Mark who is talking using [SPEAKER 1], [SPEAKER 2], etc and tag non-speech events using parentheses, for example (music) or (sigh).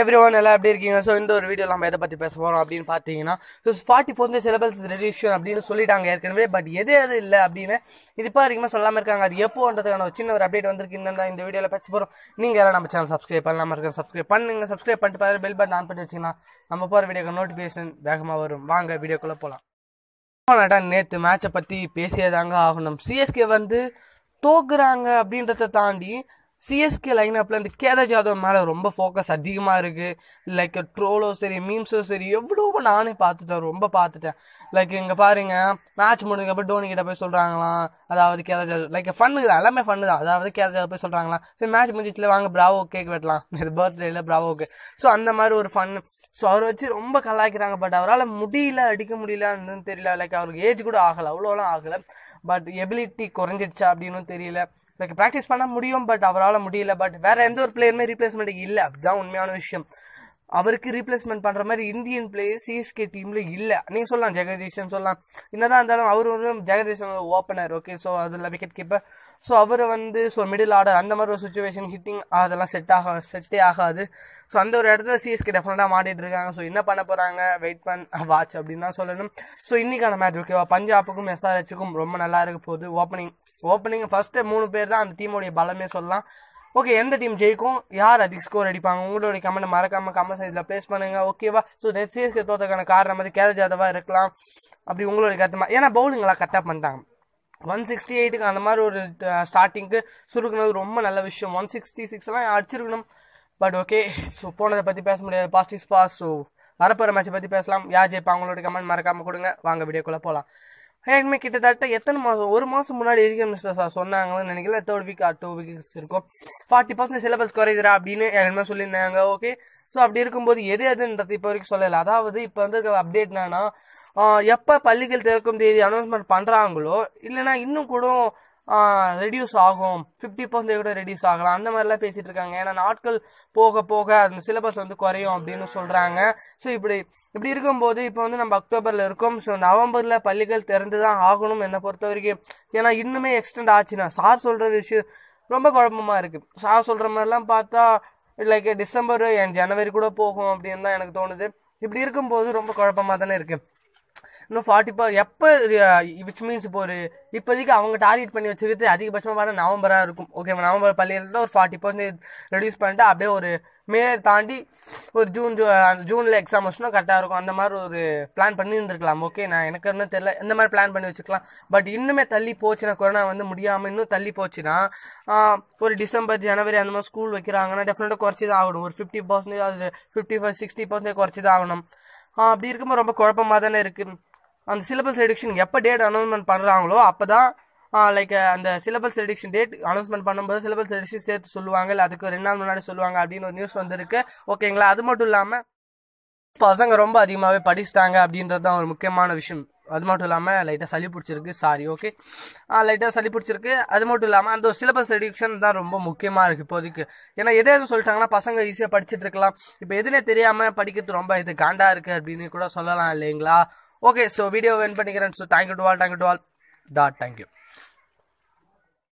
[SPEAKER 1] every one எல்லாம் எப்படி இருக்கீங்க ஸோ இந்த ஒரு வீடியோ நம்ம எதை பற்றி பேச போகிறோம் அப்படின்னு பார்த்தீங்கன்னா so forty four syllabus reduction அப்படின்னு சொல்லிட்டாங்க ஏற்கனவே பட் எது எது இல்லை அப்படின்னு இது இப்போ வரைக்குமே சொல்லாமல் இருக்காங்க அது எப்போன்றதுக்கான ஒரு சின்ன ஒரு அப்டேட் வந்திருக்குன்னு தான் இந்த வீடியோவில் பேச போகிறோம் நீங்கள் யாரும் நம்ம சேனல் சப்ஸ்கிரைப் பண்ணலாம் இருக்க சப்ஸ்கிரைப் பண்ணுங்க சப்ஸ்கிரைப் பண்ணிட்டு பாரு பெல் பட்டன் ஆன் பண்ணி வச்சிங்கன்னா நம்ம போகிற வீடியோக்கு நோட்டிஃபிகேஷன் வேகமாக வரும் வாங்க வீடியோக்குள்ளே போகலாம் நேற்று மேட்சை பற்றி பேசியதாங்க ஆகணும் சிஎஸ்கே வந்து தோக்குறாங்க அப்படின்றத தாண்டி சிஎஸ்கே லைன் அப்பில் இந்த கேதார் ஜாதவ் மேலே ரொம்ப ஃபோக்கஸ் அதிகமாக இருக்குது லைக் ட்ரோலோ சரி மீம்ஸோ சரி எவ்வளோவோ நானே பார்த்துட்டேன் ரொம்ப பார்த்துட்டேன் லைக் இங்கே பாருங்கள் மேட்ச் முடிஞ்சப்போ டோனி கிட்ட போய் சொல்கிறாங்களாம் அதாவது கேதார் ஜாதவ் லைக் ஃபன்னு தான் எல்லாமே ஃபன்னு தான் அதாவது கேதார் ஜாதவ் போய் சொல்கிறாங்களாம் சரி மேட்ச் முடிஞ்சிட்டில் வாங்க ப்ராவோ கேக் வெட்டலாம் (laughs) இது பிராவோ ப்ராவோக்கு ஸோ அந்த மாதிரி ஒரு ஃபன் ஸோ அவரை வச்சு ரொம்ப கலாய்க்கிறாங்க பட் அவரால் முடியல அடிக்க முடியலன்னு தெரியல லைக் அவருக்கு ஏஜ் கூட ஆகலை அவ்வளோலாம் ஆகலை பட் எபிலிட்டி குறைஞ்சிடுச்சா அப்படின்னு தெரியல லைக் ப்ராக்டிஸ் பண்ண முடியும் பட் அவரால் முடியல பட் வேற எந்த ஒரு பிளேயருமே ரீப்ளேஸ்மெண்ட் இல்லை அதுதான் உண்மையான விஷயம் அவருக்கு ரீப்ளேஸ்மெண்ட் பண்ணுற மாதிரி இந்தியன் பிளேயர் சிஎஸ்கே டீமில் இல்லை நீங்கள் சொல்லலாம் ஜெகதீஷன் சொல்லலாம் என்னதான் இருந்தாலும் அவர் ஒரு ஜெகதீஷன் ஓப்பனர் ஓகே ஸோ அதில் விக்கெட் கீப்பர் ஸோ அவர் வந்து ஸோ மிடில் ஆர்டர் அந்த மாதிரி ஒரு சுச்சுவேஷன் ஹிட்டிங் அதெல்லாம் செட் ஆக செட்டே ஆகாது ஸோ அந்த ஒரு இடத்துல சிஎஸ்கே டெஃபினட்டாக மாட்டிட்டு இருக்காங்க ஸோ என்ன பண்ண போகிறாங்க வெயிட் பண் வாட்ச் அப்படின்னு தான் சொல்லணும் ஸோ இன்னைக்கான மேட்ச் ஓகேவா பஞ்சாபுக்கும் எஸ்ஆர்ஹெச்சுக்கும் ரொம்ப நல்லா இருக்க போகுது ஓப்பனிங் ஓப்பனிங் ஃபஸ்ட்டு மூணு பேர் தான் அந்த டீமோடைய பலமே சொல்லலாம் ஓகே எந்த டீம் ஜெயிக்கும் யார் அதிக ஸ்கோர் அடிப்பாங்க உங்களுடைய கமெண்ட் மறக்காம கமெண்ட் சைஸில் ப்ளேஸ் பண்ணுங்க ஓகேவா ஸோ நெட் சிஎஸ்கே தோத்தக்கான காரணம் மாதிரி கேத ஜாதவா இருக்கலாம் அப்படி உங்களுடைய கருத்து ஏன்னா பவுலிங்லாம் கரெக்டாக பண்ணிட்டாங்க ஒன் சிக்ஸ்டி எயிட்டுக்கு அந்த மாதிரி ஒரு ஸ்டார்டிங்க்கு சுருக்குனது ரொம்ப நல்ல விஷயம் ஒன் சிக்ஸ்டி சிக்ஸ்லாம் அடிச்சிருக்கணும் பட் ஓகே ஸோ போனதை பற்றி பேச முடியாது பாஸ்ட் பாஸ் ஸோ வரப்போகிற மேட்சை பற்றி பேசலாம் யார் ஜெயிப்பா அவங்களோட கமெண்ட் மறக்காமல் கொடுங்க வாங்க வீடியோக்குள்ளே போகலாம் ஹேட்மே கிட்டத்தட்ட எத்தனை மாதம் ஒரு மாதம் முன்னாடி எதிர்க்க மிஸ்டர் சார் சொன்னாங்கன்னு நினைக்கல தேர்ட் வீக் டூ வீக்ஸ் இருக்கும் ஃபார்ட்டி பர்சன்ட் சிலபஸ் குறையுதுரா அப்படின்னு எல்லாமே சொல்லியிருந்தாங்க ஓகே ஸோ அப்படி இருக்கும்போது எது எதுன்றது இப்போ வரைக்கும் சொல்லலை அதாவது இப்போ வந்து அப்டேட் என்னன்னா எப்போ பள்ளிகள் திறக்கும் தேதி அனௌன்ஸ்மெண்ட் பண்ணுறாங்களோ இல்லைனா இன்னும் கூட ரெடியூஸ் ஆகும் ஃபிஃப்டி பர்சன்டேஜ் கூட ரெடியூஸ் ஆகலாம் அந்த மாதிரிலாம் பேசிட்டு இருக்காங்க ஏன்னா நாட்கள் போக போக அந்த சிலபஸ் வந்து குறையும் அப்படின்னு சொல்றாங்க ஸோ இப்படி இப்படி இருக்கும்போது இப்போ வந்து நம்ம அக்டோபர்ல இருக்கோம் ஸோ நவம்பர்ல பள்ளிகள் திறந்து தான் ஆகணும் என்னை பொறுத்த வரைக்கும் ஏன்னா இன்னுமே எக்ஸ்டெண்ட் ஆச்சுன்னா சார் சொல்ற விஷயம் ரொம்ப குழப்பமா இருக்கு சார் சொல்ற மாதிரிலாம் பார்த்தா லைக் டிசம்பர் என் ஜனவரி கூட போகும் அப்படின்னு தான் எனக்கு தோணுது இப்படி இருக்கும்போது ரொம்ப குழப்பமாக தானே இருக்குது இன்னும் ஃபார்ட்டி பர் எப்போ விச் மீன்ஸ் இப்போ ஒரு இப்போதைக்கு அவங்க டார்கெட் பண்ணி வச்சுருக்கிறது அதிகபட்சமாக பார்த்தா நவம்பராக இருக்கும் ஓகே நவம்பர் பள்ளியில் ஒரு ஃபார்ட்டி பர்சன்டேஜ் ரெடியூஸ் பண்ணிட்டு அப்படியே ஒரு மே தாண்டி ஒரு ஜூன் ஜூ ஜூனில் எக்ஸாம் வச்சுனா கரெக்டாக இருக்கும் அந்த மாதிரி ஒரு பிளான் பண்ணி இருந்திருக்கலாம் ஓகே நான் எனக்கு இன்னும் தெரில இந்த மாதிரி பிளான் பண்ணி வச்சுக்கலாம் பட் இன்னுமே தள்ளி போச்சுன்னா கொரோனா வந்து முடியாமல் இன்னும் தள்ளி போச்சுன்னா ஒரு டிசம்பர் ஜனவரி அந்த மாதிரி ஸ்கூல் வைக்கிறாங்கன்னா டெஃபினட்டாக குறைச்சி தான் ஆகணும் ஒரு fifty percentage fifty five sixty percentage குறைச்சி தான் ஆகணும் அப்படி இருக்கும்போது ரொம்ப குழப்பமாக தானே இருக்குது அந்த சிலபஸ் ரெடிக்ஷன் எப்போ டேட் அனௌன்ஸ்மெண்ட் பண்ணுறாங்களோ அப்போ தான் லைக் அந்த சிலபஸ் ரெடிக்ஷன் டேட் அனௌன்ஸ்மெண்ட் பண்ணும்போது சிலபஸ் ரெடிக்ஷன் சேர்த்து சொல்லுவாங்க இல்லை அதுக்கு ரெண்டு நாள் முன்னாடி சொல்லுவாங்க அப்படின்னு ஒரு நியூஸ் வந்திருக்கு ஓகேங்களா அது மட்டும் இல்லாமல் பசங்க ரொம்ப அதிகமாகவே படிச்சிட்டாங்க அப்படின்றது தான் ஒரு முக்கியமான விஷயம் அது மட்டும் இல்லாமல் லைட்டாக சளி பிடிச்சிருக்கு சாரி ஓகே லைட்டாக சளி பிடிச்சிருக்கு அது மட்டும் இல்லாமல் அந்த சிலபஸ் ரெடியூஷன் தான் ரொம்ப முக்கியமாக இருக்குது இப்போதைக்கு ஏன்னா எதே எதுவும் சொல்லிட்டாங்கன்னா பசங்க ஈஸியாக படிச்சுட்டு இருக்கலாம் இப்போ எதுனே தெரியாமல் படிக்கிறது ரொம்ப இது காண்டாக இருக்குது அப்படின்னு கூட சொல்லலாம் இல்லைங்களா ஓகே ஸோ வீடியோ வென் பண்ணிக்கிறேன் so thank you to all thank you to all that thank you